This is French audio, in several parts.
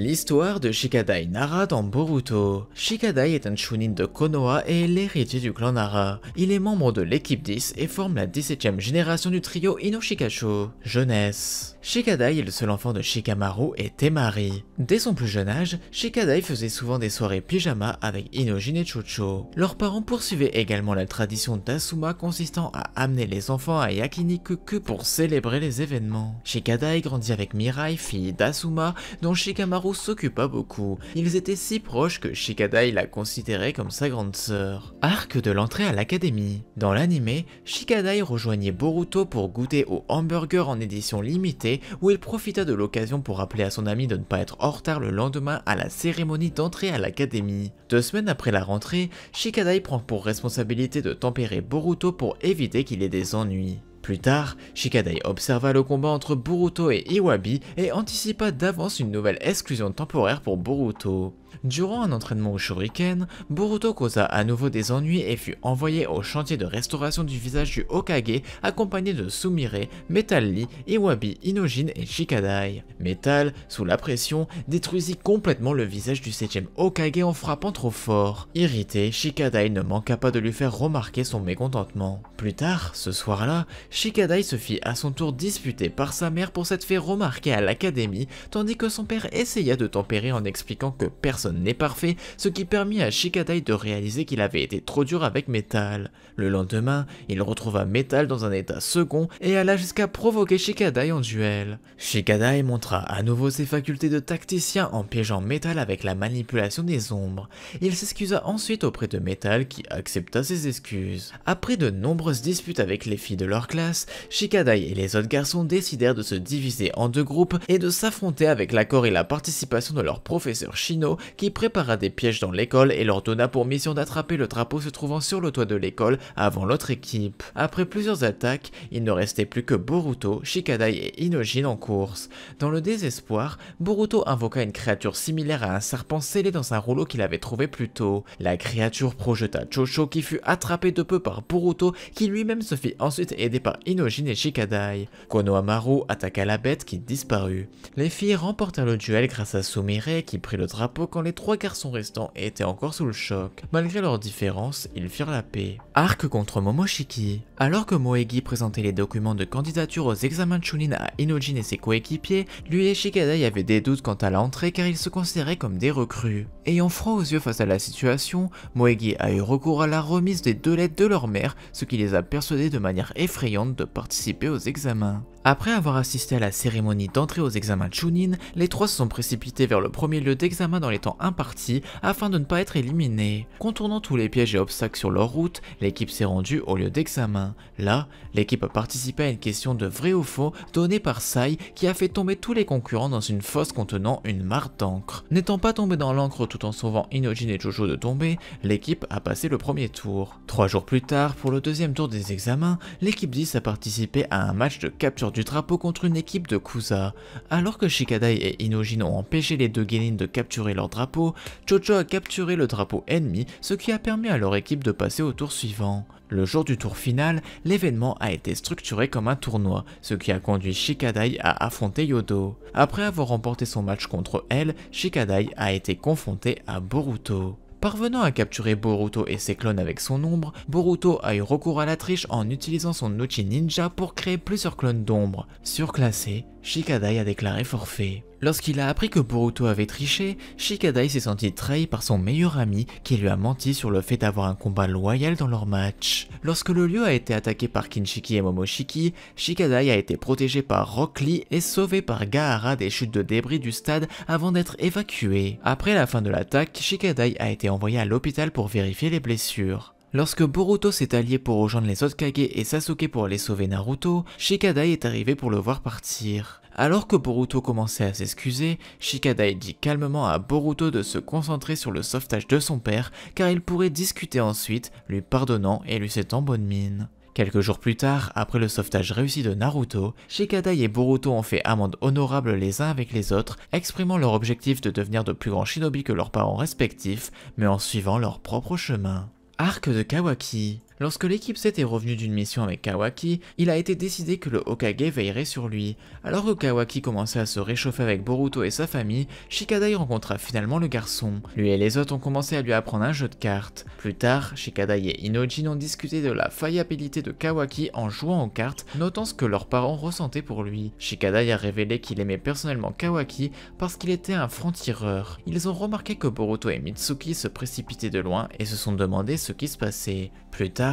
L'histoire de Shikadai Nara dans Boruto. Shikadai est un chunin de Konoha et l'héritier du clan Nara. Il est membre de l'équipe 10 et forme la 17 e génération du trio Inoshikacho. jeunesse. Shikadai est le seul enfant de Shikamaru et Temari. Dès son plus jeune âge, Shikadai faisait souvent des soirées pyjama avec Inojin et Chocho. Leurs parents poursuivaient également la tradition d'Asuma consistant à amener les enfants à Yakiniku pour célébrer les événements. Shikadai grandit avec Mirai, fille d'Asuma, dont Shikamaru s'occupa beaucoup. Ils étaient si proches que Shikadai la considérait comme sa grande sœur. Arc de l'entrée à l'académie. Dans l'anime, Shikadai rejoignait Boruto pour goûter au hamburger en édition limitée où il profita de l'occasion pour rappeler à son ami de ne pas être en retard le lendemain à la cérémonie d'entrée à l'académie. Deux semaines après la rentrée, Shikadai prend pour responsabilité de tempérer Boruto pour éviter qu'il ait des ennuis. Plus tard, Shikadai observa le combat entre Boruto et Iwabi et anticipa d'avance une nouvelle exclusion temporaire pour Boruto. Durant un entraînement au Shuriken, Boruto causa à nouveau des ennuis et fut envoyé au chantier de restauration du visage du Hokage accompagné de Sumire, Metal Lee, Iwabi, Inojin et Shikadai. Metal, sous la pression, détruisit complètement le visage du 7ème Hokage en frappant trop fort. Irrité, Shikadai ne manqua pas de lui faire remarquer son mécontentement. Plus tard, ce soir-là, Shikadai se fit à son tour disputer par sa mère pour s'être fait remarquer à l'académie, tandis que son père essaya de tempérer en expliquant que personne personne n'est parfait, ce qui permit à Shikadai de réaliser qu'il avait été trop dur avec Metal. Le lendemain, il retrouva Metal dans un état second et alla jusqu'à provoquer Shikadai en duel. Shikadai montra à nouveau ses facultés de tacticien en piégeant Metal avec la manipulation des ombres. Il s'excusa ensuite auprès de Metal qui accepta ses excuses. Après de nombreuses disputes avec les filles de leur classe, Shikadai et les autres garçons décidèrent de se diviser en deux groupes et de s'affronter avec l'accord et la participation de leur professeur Shino qui prépara des pièges dans l'école et leur donna pour mission d'attraper le drapeau se trouvant sur le toit de l'école avant l'autre équipe. Après plusieurs attaques, il ne restait plus que Boruto, Shikadai et Inojin en course. Dans le désespoir, Boruto invoqua une créature similaire à un serpent scellé dans un rouleau qu'il avait trouvé plus tôt. La créature projeta Chocho qui fut attrapé de peu par Boruto qui lui-même se fit ensuite aider par Inojin et Shikadai. Konohamaru attaqua la bête qui disparut. Les filles remportèrent le duel grâce à Sumire qui prit le drapeau les trois garçons restants étaient encore sous le choc. Malgré leurs différences, ils firent la paix. Arc contre Momoshiki. Alors que Moegi présentait les documents de candidature aux examens de Chunin à Inojin et ses coéquipiers, lui et Shikadai avaient des doutes quant à l'entrée car ils se considéraient comme des recrues. Ayant froid aux yeux face à la situation, Moegi a eu recours à la remise des deux lettres de leur mère, ce qui les a persuadés de manière effrayante de participer aux examens. Après avoir assisté à la cérémonie d'entrée aux examens Chunin, les trois se sont précipités vers le premier lieu d'examen dans les temps un imparti afin de ne pas être éliminé. Contournant tous les pièges et obstacles sur leur route, l'équipe s'est rendue au lieu d'examen. Là, l'équipe a participé à une question de vrai ou faux donnée par Sai qui a fait tomber tous les concurrents dans une fosse contenant une mare d'encre. N'étant pas tombé dans l'encre tout en sauvant Inojin et Jojo de tomber, l'équipe a passé le premier tour. Trois jours plus tard, pour le deuxième tour des examens, l'équipe 10 a participé à un match de capture du drapeau contre une équipe de Kusa. Alors que Shikadai et Inojin ont empêché les deux Genin de capturer leur drapeau, drapeau, Chocho a capturé le drapeau ennemi, ce qui a permis à leur équipe de passer au tour suivant. Le jour du tour final, l'événement a été structuré comme un tournoi, ce qui a conduit Shikadai à affronter Yodo. Après avoir remporté son match contre elle, Shikadai a été confronté à Boruto. Parvenant à capturer Boruto et ses clones avec son ombre, Boruto a eu recours à la triche en utilisant son Uchi ninja pour créer plusieurs clones d'ombre. Surclassé, Shikadai a déclaré forfait. Lorsqu'il a appris que Boruto avait triché, Shikadai s'est senti trahi par son meilleur ami qui lui a menti sur le fait d'avoir un combat loyal dans leur match. Lorsque le lieu a été attaqué par Kinshiki et Momoshiki, Shikadai a été protégé par Rock Lee et sauvé par Gaara des chutes de débris du stade avant d'être évacué. Après la fin de l'attaque, Shikadai a été envoyé à l'hôpital pour vérifier les blessures. Lorsque Boruto s'est allié pour rejoindre les Kage et Sasuke pour aller sauver Naruto, Shikadai est arrivé pour le voir partir. Alors que Boruto commençait à s'excuser, Shikadai dit calmement à Boruto de se concentrer sur le sauvetage de son père car il pourrait discuter ensuite, lui pardonnant et lui s'étant bonne mine. Quelques jours plus tard, après le sauvetage réussi de Naruto, Shikadai et Boruto ont fait amende honorable les uns avec les autres, exprimant leur objectif de devenir de plus grands shinobi que leurs parents respectifs, mais en suivant leur propre chemin. Arc de Kawaki Lorsque l'équipe s'était revenue d'une mission avec Kawaki, il a été décidé que le Hokage veillerait sur lui. Alors que Kawaki commençait à se réchauffer avec Boruto et sa famille, Shikadai rencontra finalement le garçon. Lui et les autres ont commencé à lui apprendre un jeu de cartes. Plus tard, Shikadai et Inojin ont discuté de la faillabilité de Kawaki en jouant aux cartes, notant ce que leurs parents ressentaient pour lui. Shikadai a révélé qu'il aimait personnellement Kawaki parce qu'il était un franc-tireur. Ils ont remarqué que Boruto et Mitsuki se précipitaient de loin et se sont demandé ce qui se passait. Plus tard,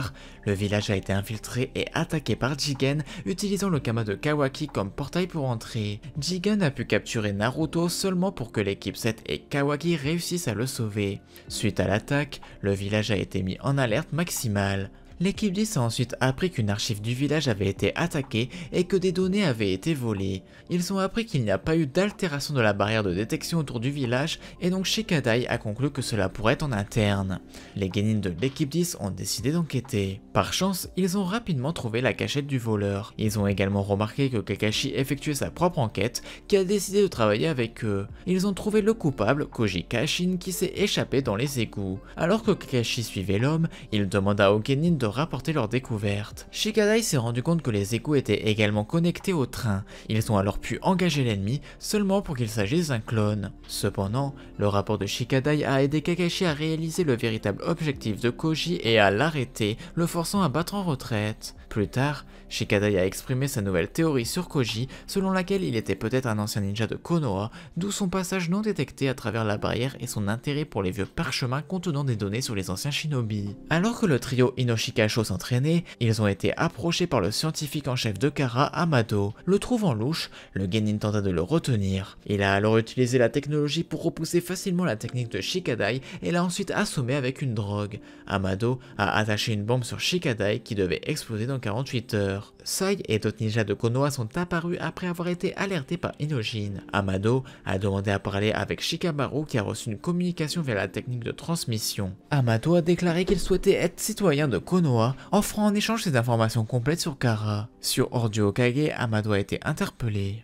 le village a été infiltré et attaqué par Jigen, utilisant le Kama de Kawaki comme portail pour entrer. Jigen a pu capturer Naruto seulement pour que l'équipe 7 et Kawaki réussissent à le sauver. Suite à l'attaque, le village a été mis en alerte maximale. L'équipe 10 a ensuite appris qu'une archive du village avait été attaquée et que des données avaient été volées. Ils ont appris qu'il n'y a pas eu d'altération de la barrière de détection autour du village et donc Shikadai a conclu que cela pourrait être en interne. Les guénines de l'équipe 10 ont décidé d'enquêter. Par chance, ils ont rapidement trouvé la cachette du voleur. Ils ont également remarqué que Kakashi effectuait sa propre enquête qui a décidé de travailler avec eux. Ils ont trouvé le coupable, Koji Kashin, qui s'est échappé dans les égouts. Alors que Kakashi suivait l'homme, il demanda aux Genin de de rapporter leur découverte. Shikadai s'est rendu compte que les échos étaient également connectés au train. Ils ont alors pu engager l'ennemi seulement pour qu'il s'agisse d'un clone. Cependant, le rapport de Shikadai a aidé Kakashi à réaliser le véritable objectif de Koji et à l'arrêter, le forçant à battre en retraite. Plus tard, Shikadai a exprimé sa nouvelle théorie sur Koji, selon laquelle il était peut-être un ancien ninja de Konoha, d'où son passage non détecté à travers la barrière et son intérêt pour les vieux parchemins contenant des données sur les anciens shinobi. Alors que le trio Inoshikasho s'entraînait, ils ont été approchés par le scientifique en chef de Kara, Amado. Le trouvant louche, le Genin tenta de le retenir. Il a alors utilisé la technologie pour repousser facilement la technique de Shikadai et l'a ensuite assommé avec une drogue. Amado a attaché une bombe sur Shikadai qui devait exploser dans 48 heures. Sai et d'autres ninjas de Konoha sont apparus après avoir été alertés par Inojin. Amado a demandé à parler avec Shikabaru qui a reçu une communication via la technique de transmission. Amado a déclaré qu'il souhaitait être citoyen de Konoha, offrant en échange ses informations complètes sur Kara. Sur Ordio Kage, Amado a été interpellé.